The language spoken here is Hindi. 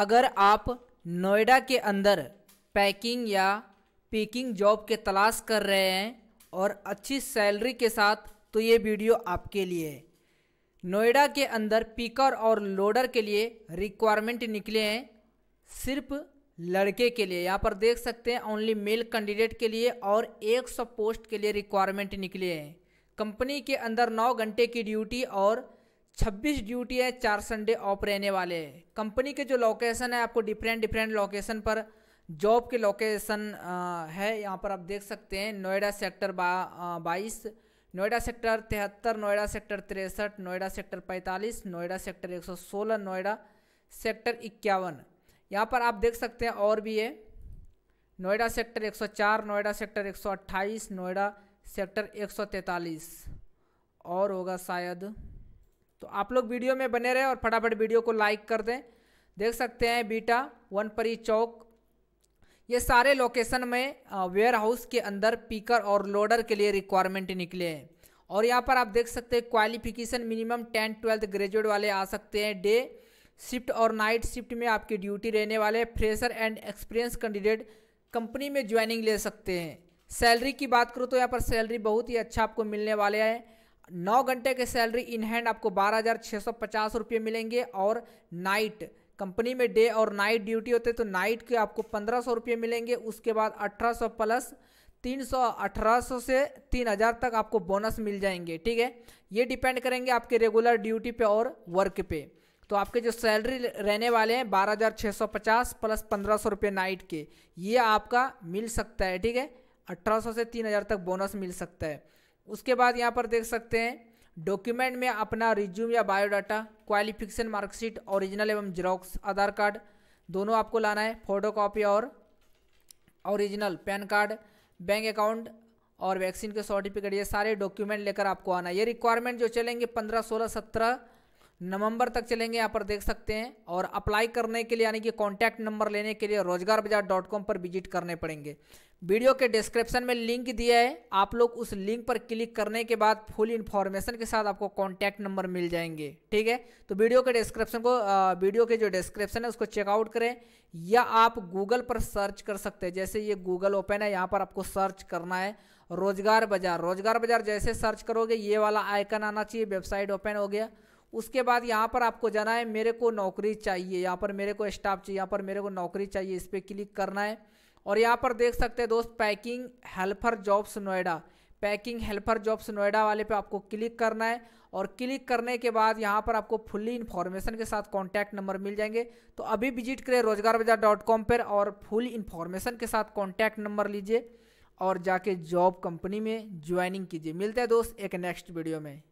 अगर आप नोएडा के अंदर पैकिंग या पिकिंग जॉब के तलाश कर रहे हैं और अच्छी सैलरी के साथ तो ये वीडियो आपके लिए है नोएडा के अंदर पिकर और लोडर के लिए रिक्वायरमेंट निकले हैं सिर्फ लड़के के लिए यहाँ पर देख सकते हैं ओनली मेल कैंडिडेट के लिए और 100 पोस्ट के लिए रिक्वायरमेंट निकले हैं कंपनी के अंदर 9 घंटे की ड्यूटी और छब्बीस ड्यूटी है चार संडे ऑफ रहने वाले हैं कंपनी के जो लोकेशन है आपको डिफरेंट डिफरेंट लोकेशन पर जॉब के लोकेशन है यहाँ पर आप देख सकते हैं नोएडा सेक्टर बा बाईस नोएडा सेक्टर तिहत्तर नोएडा सेक्टर तिरसठ नोएडा सेक्टर पैंतालीस नोएडा सेक्टर एक सौ सोलह नोएडा सेक्टर इक्यावन यहाँ पर आप देख सकते हैं और भी है Noida sector 104 Noida sector 128 Noida sector 143 और होगा शायद तो आप लोग वीडियो में बने रहें और फटाफट वीडियो को लाइक कर दें देख सकते हैं बीटा वनपरी चौक ये सारे लोकेशन में वेयर हाउस के अंदर पीकर और लोडर के लिए रिक्वायरमेंट निकले हैं और यहाँ पर आप देख सकते हैं qualification minimum tenth twelfth graduate वाले आ सकते हैं डे शिफ्ट और नाइट शिफ्ट में आपकी ड्यूटी रहने वाले fresher and experience candidate company में ज्वाइनिंग ले सकते हैं सैलरी की बात करूँ तो यहाँ पर सैलरी बहुत ही अच्छा आपको मिलने वाले हैं नौ घंटे के सैलरी इन हैंड आपको बारह हज़ार छः सौ पचास रुपये मिलेंगे और नाइट कंपनी में डे और नाइट ड्यूटी होते तो नाइट के आपको पंद्रह सौ रुपये मिलेंगे उसके बाद अठारह सौ प्लस तीन सौ अठारह सौ से तीन हज़ार तक आपको बोनस मिल जाएंगे ठीक है ये डिपेंड करेंगे आपके रेगुलर ड्यूटी पे और वर्क पे तो आपके जो सैलरी रहने वाले हैं बारह हज़ार छः सौ पचास प्लस पंद्रह सौ रुपये नाइट के ये आपका मिल सकता है ठीक है अठारह सौ से तीन हज़ार तक बोनस मिल सकता है उसके बाद यहाँ पर देख सकते हैं डॉक्यूमेंट में अपना रिज्यूम या बायोडाटा क्वालिफिकेशन मार्कशीट ओरिजिनल एवं जेरोक्स आधार कार्ड दोनों आपको लाना है फोटो कॉपी और original PAN card bank account और वैक्सीन के सर्टिफिकेट ये सारे डॉक्यूमेंट लेकर आपको आना ये रिक्वायरमेंट जो चलेंगे पंद्रह सोलह सत्रह नवंबर तक चलेंगे यहाँ पर देख सकते हैं और अप्लाई करने के लिए यानी कि कॉन्टैक्ट नंबर लेने के लिए रोजगार बाजार डॉट कॉम पर विजिट करने पड़ेंगे वीडियो के डिस्क्रिप्शन में लिंक दिया है आप लोग उस लिंक पर क्लिक करने के बाद फुल इन्फॉर्मेशन के साथ आपको कॉन्टैक्ट नंबर मिल जाएंगे ठीक है तो वीडियो के डिस्क्रिप्शन को वीडियो के जो डिस्क्रिप्शन है उसको चेकआउट करें या आप गूगल पर सर्च कर सकते हैं जैसे ये गूगल ओपन है यहाँ पर आपको सर्च करना है रोजगार बाजार रोजगार बाजार जैसे सर्च करोगे ये वाला आइकन आना चाहिए वेबसाइट ओपन हो गया उसके बाद यहाँ पर आपको जाना है मेरे को नौकरी चाहिए यहाँ पर मेरे को स्टाफ चाहिए यहाँ पर मेरे को नौकरी चाहिए इस पर क्लिक करना है और यहाँ पर देख सकते हैं दोस्त packing helper jobs Noida packing helper jobs Noida वाले पे आपको क्लिक करना है और क्लिक करने के बाद यहाँ पर आपको फुली इन्फॉर्मेशन के साथ कॉन्टैक्ट नंबर मिल जाएंगे तो अभी विजिट करें रोजगार बाजार डॉट कॉम पर और फुल इन्फॉर्मेशन के साथ कॉन्टैक्ट नंबर लीजिए और जाके जॉब कंपनी में ज्वाइनिंग कीजिए मिलते हैं दोस्त एक नेक्स्ट वीडियो में